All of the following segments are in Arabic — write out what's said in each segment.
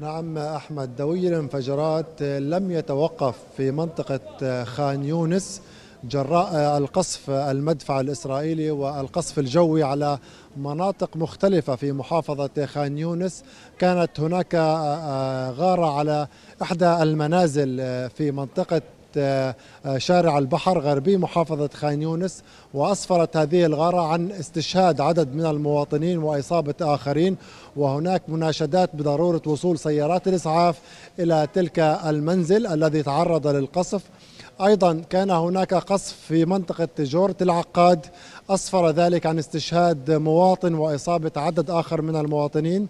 نعم أحمد دوي الانفجارات لم يتوقف في منطقة خان يونس جراء القصف المدفع الإسرائيلي والقصف الجوي على مناطق مختلفة في محافظة خان يونس كانت هناك غارة على إحدى المنازل في منطقة آه، شارع البحر غربي محافظة خان يونس وأسفرت هذه الغارة عن استشهاد عدد من المواطنين وإصابة آخرين وهناك مناشدات بضرورة وصول سيارات الإسعاف إلى تلك المنزل الذي تعرض للقصف ايضا كان هناك قصف في منطقه جورة العقاد اسفر ذلك عن استشهاد مواطن واصابه عدد اخر من المواطنين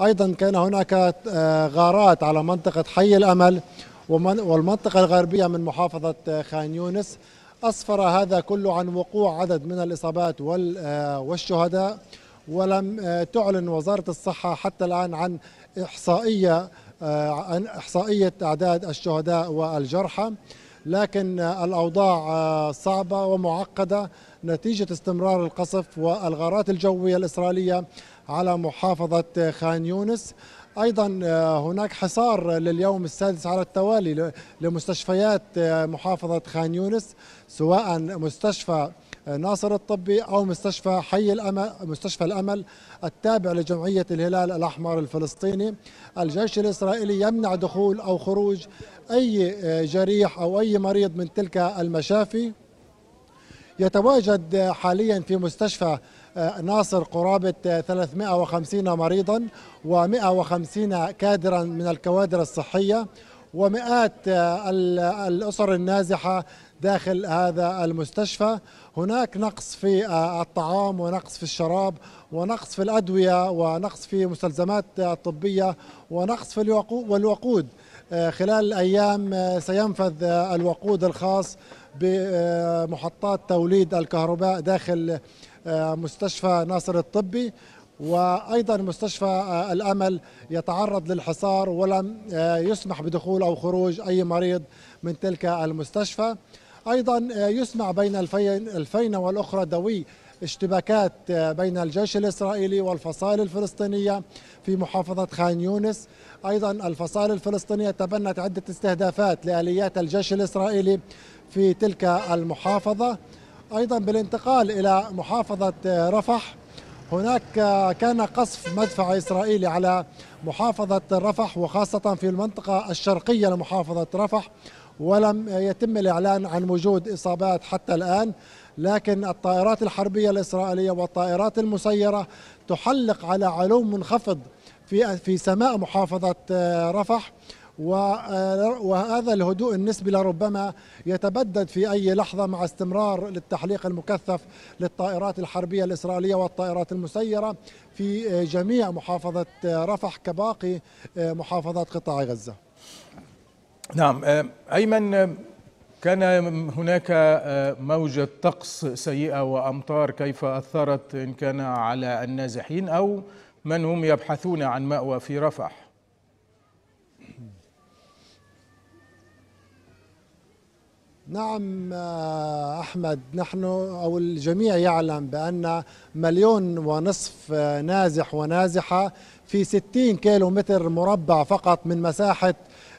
ايضا كان هناك آه، غارات على منطقه حي الامل والمنطقة الغربية من محافظة آه، خان يونس أسفر هذا كله عن وقوع عدد من الإصابات آه، والشهداء ولم آه، تعلن وزارة الصحة حتى الآن عن إحصائية عن إحصائية أعداد الشهداء والجرحى لكن الأوضاع صعبة ومعقدة نتيجة استمرار القصف والغارات الجوية الإسرائيلية على محافظة خان يونس ايضا آه، هناك حصار لليوم السادس على التوالي لمستشفيات آه، محافظه خان يونس سواء مستشفى آه، ناصر الطبي او مستشفى حي الامل مستشفى الامل التابع لجمعيه الهلال الاحمر الفلسطيني الجيش الاسرائيلي يمنع دخول او خروج اي جريح او اي مريض من تلك المشافي يتواجد حاليا في مستشفى آه، ناصر قرابة 350 آه، مريضا و150 كادرا من الكوادر الصحية ومئات آه، الأسر النازحة داخل هذا المستشفى هناك نقص في الطعام ونقص في الشراب ونقص في الأدوية ونقص في مستلزمات الطبية ونقص في الوقود والوقود خلال الأيام سينفذ الوقود الخاص بمحطات توليد الكهرباء داخل آه، مستشفى ناصر الطبي وايضا مستشفى آه، الامل يتعرض للحصار ولم آه، يسمح بدخول او خروج اي مريض من تلك المستشفى ايضا يسمع بين الفينه والاخرى دوي اشتباكات بين الجيش الاسرائيلي والفصائل الفلسطينيه في محافظه خان يونس ايضا الفصائل الفلسطينيه تبنت عده استهدافات لاليات الجيش الاسرائيلي في تلك المحافظة أيضا بالانتقال إلى محافظة آه، رفح هناك آه، كان قصف مدفع إسرائيلي على محافظة رفح وخاصة في المنطقة الشرقية لمحافظة رفح ولم يتم الإعلان عن وجود إصابات حتى الآن لكن الطائرات الحربية الإسرائيلية والطائرات المسيرة تحلق على علوم منخفض في في سماء محافظة آه، رفح آه، وهذا الهدوء النسبي لربما يتبدد في أي لحظة مع استمرار للتحليق المكثف للطائرات الحربية الإسرائيلية والطائرات المسيرة في آه، جميع محافظة آه، رفح كباقي محافظات قطاع غزة نعم أيمن كان هناك موجة طقس سيئة وأمطار كيف أثرت إن كان على النازحين أو من هم يبحثون عن مأوى في رفح نعم آه، أحمد نحن أو الجميع يعلم بأن مليون ونصف آه، نازح ونازحة في 60 كيلو متر مربع فقط من مساحة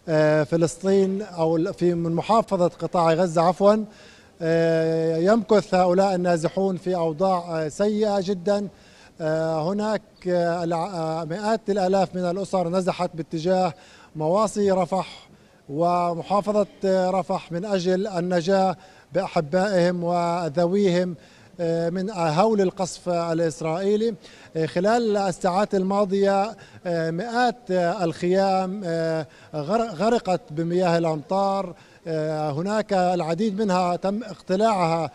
آه، فلسطين أو في من محافظة قطاع غزة عفوا يمكث هؤلاء النازحون في أوضاع سيئة جدا هناك مئات الآلاف من الأسر نزحت باتجاه مواصي رفح ومحافظة آه، رفح من أجل النجاة بأحبائهم وذويهم آه، من هول القصف الإسرائيلي آه، خلال الساعات الماضية مئات الخيام غرقت بمياه الأمطار هناك العديد منها تم اقتلاعها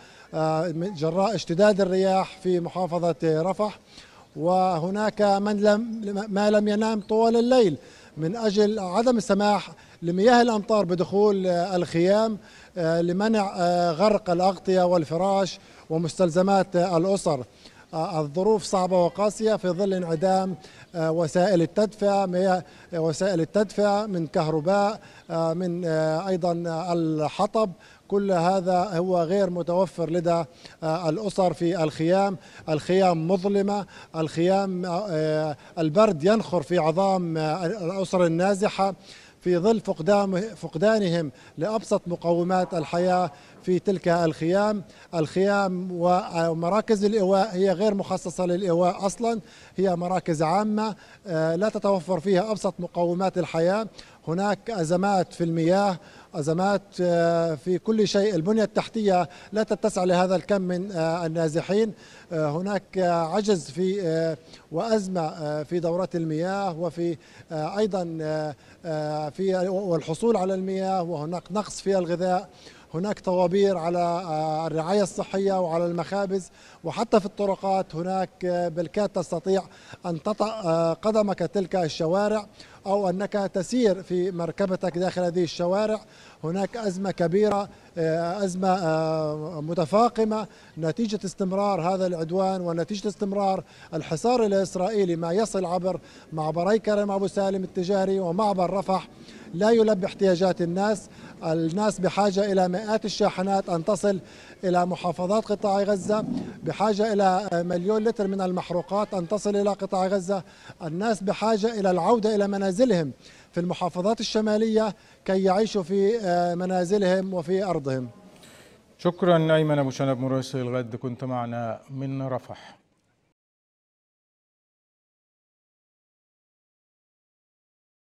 جراء اشتداد الرياح في محافظة رفح وهناك من لم ما لم ينام طوال الليل من أجل عدم السماح لمياه الأمطار بدخول آه، الخيام آه، لمنع آه، غرق الأغطية والفراش ومستلزمات الأسر الظروف صعبة وقاسية في ظل انعدام وسائل التدفئة وسائل التدفئة من كهرباء من أيضا الحطب كل هذا هو غير متوفر لدى الأسر في الخيام الخيام مظلمة الخيام البرد ينخر في عظام الأسر النازحة في ظل فقدانهم لأبسط مقومات الحياة في تلك الخيام الخيام ومراكز الإيواء هي غير مخصصة للإيواء أصلا هي مراكز عامة آه، لا تتوفر فيها أبسط مقومات الحياة هناك أزمات في المياه أزمات آه، في كل شيء البنية التحتية لا تتسع لهذا الكم من آه، النازحين آه، هناك عجز في وأزمة في دورات المياه وفي أيضا في والحصول على المياه وهناك نقص في الغذاء هناك طوابير على آه، الرعاية الصحية وعلى المخابز وحتى في الطرقات هناك آه، بالكاد تستطيع أن تطأ آه، قدمك تلك الشوارع أو أنك تسير في مركبتك داخل هذه الشوارع هناك أزمة كبيرة أزمة متفاقمة نتيجة استمرار هذا العدوان ونتيجة استمرار الحصار الإسرائيلي ما يصل عبر معبري كرم أبو سالم التجاري ومعبر رفح لا يلبي احتياجات الناس الناس بحاجة إلى مئات الشاحنات أن تصل إلى محافظات قطاع غزة بحاجة إلى مليون لتر من المحروقات أن تصل إلى قطاع غزة الناس بحاجة إلى العودة إلى منازلهم في المحافظات الشمالية كي يعيشوا في آه، منازلهم وفي أرضهم شكرا أيمن أبو شنب مراسل الغد كنت معنا من رفح